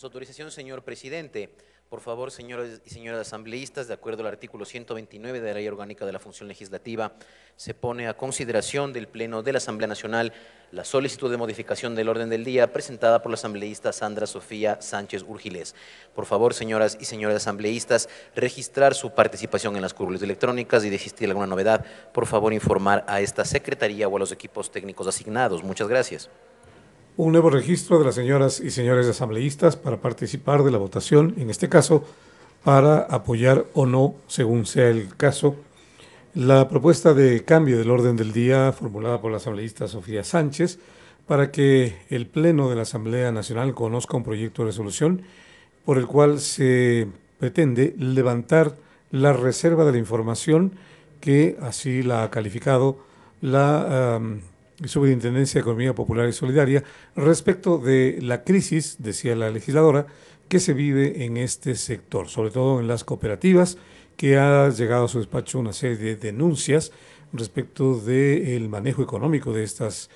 Su autorización, señor presidente. Por favor, señoras y señoras asambleístas, de acuerdo al artículo 129 de la Ley Orgánica de la Función Legislativa, se pone a consideración del Pleno de la Asamblea Nacional la solicitud de modificación del orden del día presentada por la asambleísta Sandra Sofía Sánchez Urgiles. Por favor, señoras y señores asambleístas, registrar su participación en las curvas electrónicas y de alguna novedad, por favor informar a esta secretaría o a los equipos técnicos asignados. Muchas gracias un nuevo registro de las señoras y señores asambleístas para participar de la votación, en este caso, para apoyar o no, según sea el caso, la propuesta de cambio del orden del día formulada por la asambleísta Sofía Sánchez para que el Pleno de la Asamblea Nacional conozca un proyecto de resolución por el cual se pretende levantar la reserva de la información que así la ha calificado la Superintendencia de Economía Popular y Solidaria, respecto de la crisis, decía la legisladora, que se vive en este sector, sobre todo en las cooperativas, que ha llegado a su despacho una serie de denuncias respecto del manejo económico de estas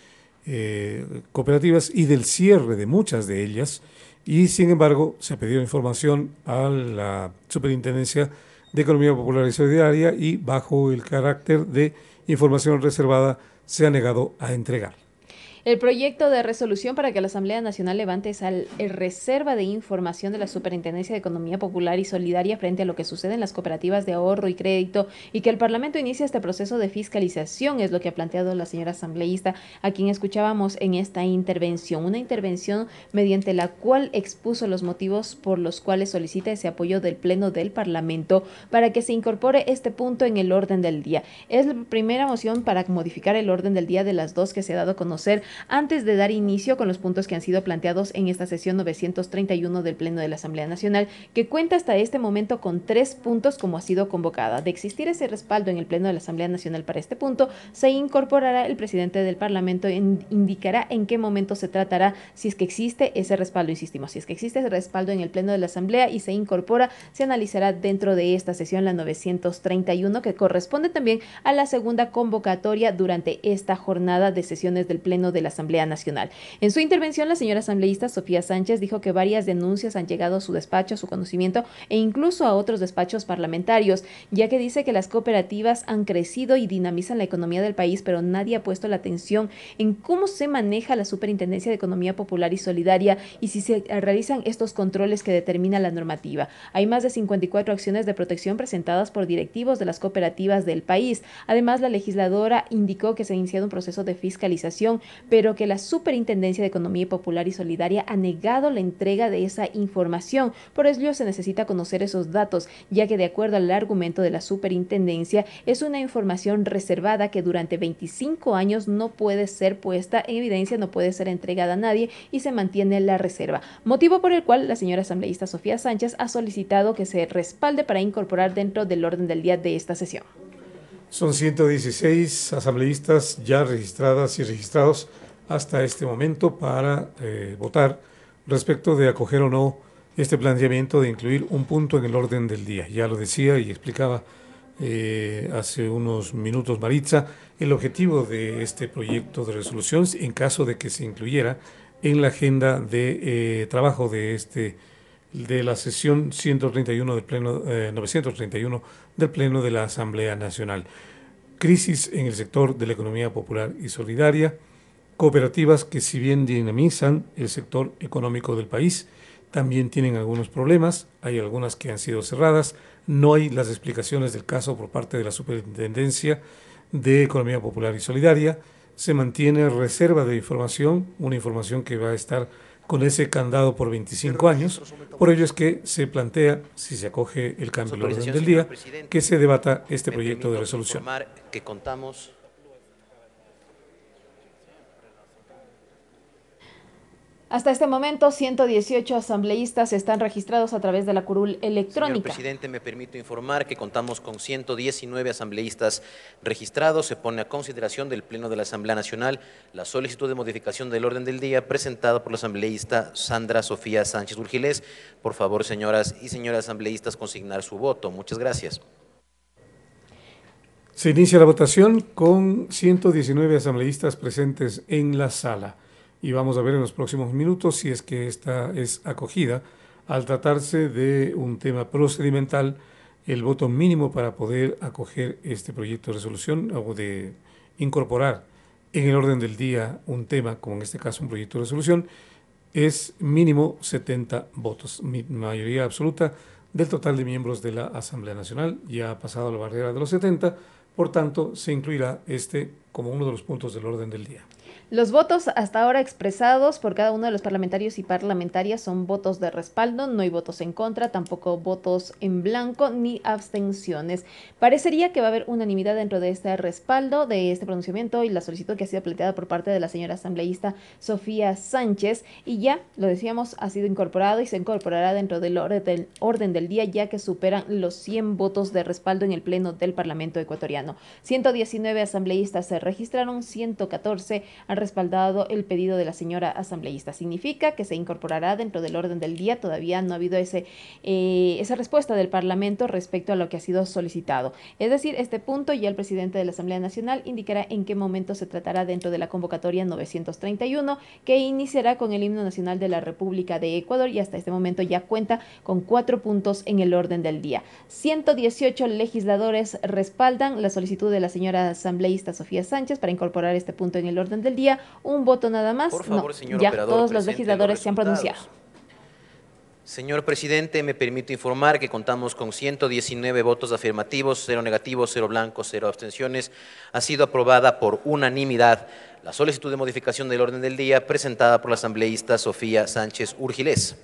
eh, cooperativas y del cierre de muchas de ellas. Y sin embargo, se ha pedido información a la Superintendencia de Economía Popular y Solidaria y bajo el carácter de información reservada se ha negado a entregar. El proyecto de resolución para que la Asamblea Nacional levante esa reserva de información de la Superintendencia de Economía Popular y Solidaria frente a lo que sucede en las cooperativas de ahorro y crédito y que el Parlamento inicie este proceso de fiscalización es lo que ha planteado la señora asambleísta a quien escuchábamos en esta intervención, una intervención mediante la cual expuso los motivos por los cuales solicita ese apoyo del Pleno del Parlamento para que se incorpore este punto en el orden del día. Es la primera moción para modificar el orden del día de las dos que se ha dado a conocer antes de dar inicio con los puntos que han sido planteados en esta sesión 931 del Pleno de la Asamblea Nacional, que cuenta hasta este momento con tres puntos como ha sido convocada. De existir ese respaldo en el Pleno de la Asamblea Nacional para este punto, se incorporará el presidente del Parlamento e indicará en qué momento se tratará si es que existe ese respaldo, insistimos, si es que existe ese respaldo en el Pleno de la Asamblea y se incorpora, se analizará dentro de esta sesión la 931 que corresponde también a la segunda convocatoria durante esta jornada de sesiones del Pleno de la Asamblea Nacional. En su intervención, la señora asambleísta Sofía Sánchez dijo que varias denuncias han llegado a su despacho, a su conocimiento e incluso a otros despachos parlamentarios, ya que dice que las cooperativas han crecido y dinamizan la economía del país, pero nadie ha puesto la atención en cómo se maneja la Superintendencia de Economía Popular y Solidaria y si se realizan estos controles que determina la normativa. Hay más de 54 acciones de protección presentadas por directivos de las cooperativas del país. Además, la legisladora indicó que se ha iniciado un proceso de fiscalización, pero que la Superintendencia de Economía Popular y Solidaria ha negado la entrega de esa información. Por ello se necesita conocer esos datos, ya que de acuerdo al argumento de la Superintendencia es una información reservada que durante 25 años no puede ser puesta en evidencia, no puede ser entregada a nadie y se mantiene la reserva. Motivo por el cual la señora asambleísta Sofía Sánchez ha solicitado que se respalde para incorporar dentro del orden del día de esta sesión. Son 116 asambleístas ya registradas y registrados hasta este momento para eh, votar respecto de acoger o no este planteamiento de incluir un punto en el orden del día. Ya lo decía y explicaba eh, hace unos minutos Maritza el objetivo de este proyecto de resolución en caso de que se incluyera en la agenda de eh, trabajo de este de la sesión 131 del pleno 931 del pleno de la Asamblea Nacional. Crisis en el sector de la economía popular y solidaria Cooperativas que si bien dinamizan el sector económico del país, también tienen algunos problemas, hay algunas que han sido cerradas, no hay las explicaciones del caso por parte de la Superintendencia de Economía Popular y Solidaria, se mantiene reserva de información, una información que va a estar con ese candado por 25 años, por ello es que se plantea, si se acoge el cambio del orden del día, que se debata este proyecto de resolución. Que contamos Hasta este momento, 118 asambleístas están registrados a través de la curul electrónica. Señor presidente, me permito informar que contamos con 119 asambleístas registrados. Se pone a consideración del Pleno de la Asamblea Nacional la solicitud de modificación del orden del día presentada por la asambleísta Sandra Sofía Sánchez Urgilés. Por favor, señoras y señores asambleístas, consignar su voto. Muchas gracias. Se inicia la votación con 119 asambleístas presentes en la sala y vamos a ver en los próximos minutos si es que esta es acogida. Al tratarse de un tema procedimental, el voto mínimo para poder acoger este proyecto de resolución o de incorporar en el orden del día un tema, como en este caso un proyecto de resolución, es mínimo 70 votos, mayoría absoluta del total de miembros de la Asamblea Nacional. Ya ha pasado la barrera de los 70, por tanto, se incluirá este como uno de los puntos del orden del día. Los votos hasta ahora expresados por cada uno de los parlamentarios y parlamentarias son votos de respaldo, no hay votos en contra, tampoco votos en blanco ni abstenciones. Parecería que va a haber unanimidad dentro de este respaldo, de este pronunciamiento y la solicitud que ha sido planteada por parte de la señora asambleísta Sofía Sánchez y ya, lo decíamos, ha sido incorporado y se incorporará dentro del orden del día ya que superan los 100 votos de respaldo en el Pleno del Parlamento ecuatoriano. 119 asambleístas se registraron, 114 respaldado el pedido de la señora asambleísta. Significa que se incorporará dentro del orden del día. Todavía no ha habido ese, eh, esa respuesta del Parlamento respecto a lo que ha sido solicitado. Es decir, este punto ya el presidente de la Asamblea Nacional indicará en qué momento se tratará dentro de la convocatoria 931 que iniciará con el himno nacional de la República de Ecuador y hasta este momento ya cuenta con cuatro puntos en el orden del día. 118 legisladores respaldan la solicitud de la señora asambleísta Sofía Sánchez para incorporar este punto en el orden del día un voto nada más. Por favor, no, ya todos los legisladores se han pronunciado. Señor presidente, me permito informar que contamos con 119 votos afirmativos, cero negativos, cero blancos, cero abstenciones. Ha sido aprobada por unanimidad la solicitud de modificación del orden del día presentada por la asambleísta Sofía Sánchez Urgilés.